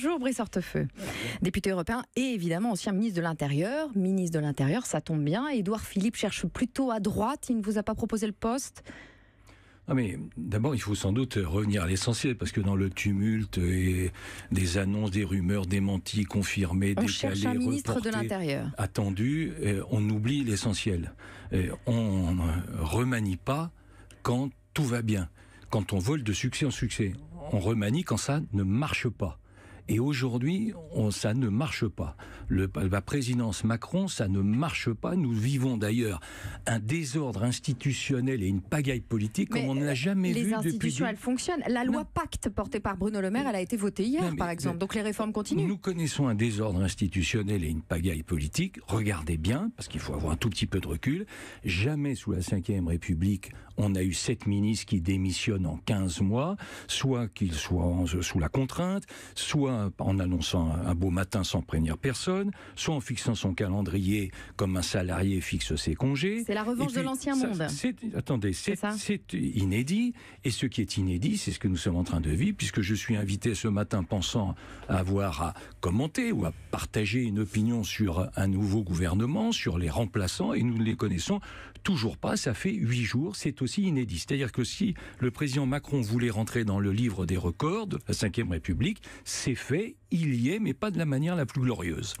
Bonjour Brice Hortefeux, député européen et évidemment ancien ministre de l'Intérieur. Ministre de l'Intérieur, ça tombe bien. Édouard Philippe cherche plutôt à droite. Il ne vous a pas proposé le poste ah, mais d'abord, il faut sans doute revenir à l'essentiel parce que dans le tumulte et des annonces, des rumeurs démenties, confirmées, on décalées, cherche un ministre de l'intérieur attendu. Euh, on oublie l'essentiel. Euh, on ne remanie pas quand tout va bien, quand on vole de succès en succès. On remanie quand ça ne marche pas. Et aujourd'hui, ça ne marche pas. Le, la présidence Macron, ça ne marche pas. Nous vivons d'ailleurs un désordre institutionnel et une pagaille politique comme on n'a euh, jamais vu depuis. Les institutions, elles fonctionnent. La loi Pacte portée par Bruno Le Maire, elle a été votée hier, par exemple. Donc les réformes continuent. Nous connaissons un désordre institutionnel et une pagaille politique. Regardez bien, parce qu'il faut avoir un tout petit peu de recul. Jamais sous la Ve République, on a eu sept ministres qui démissionnent en 15 mois, soit qu'ils soient sous la contrainte, soit euh, en annonçant un beau matin sans prévenir personne, soit en fixant son calendrier comme un salarié fixe ses congés. C'est la revanche de l'ancien monde. Attendez, c'est inédit. Et ce qui est inédit, c'est ce que nous sommes en train de vivre, puisque je suis invité ce matin pensant avoir à commenter ou à partager une opinion sur un nouveau gouvernement, sur les remplaçants, et nous ne les connaissons toujours pas. Ça fait huit jours, c'est aussi inédit. C'est-à-dire que si le président Macron voulait rentrer dans le livre des records de la Ve République, c'est fait il y est, mais pas de la manière la plus glorieuse.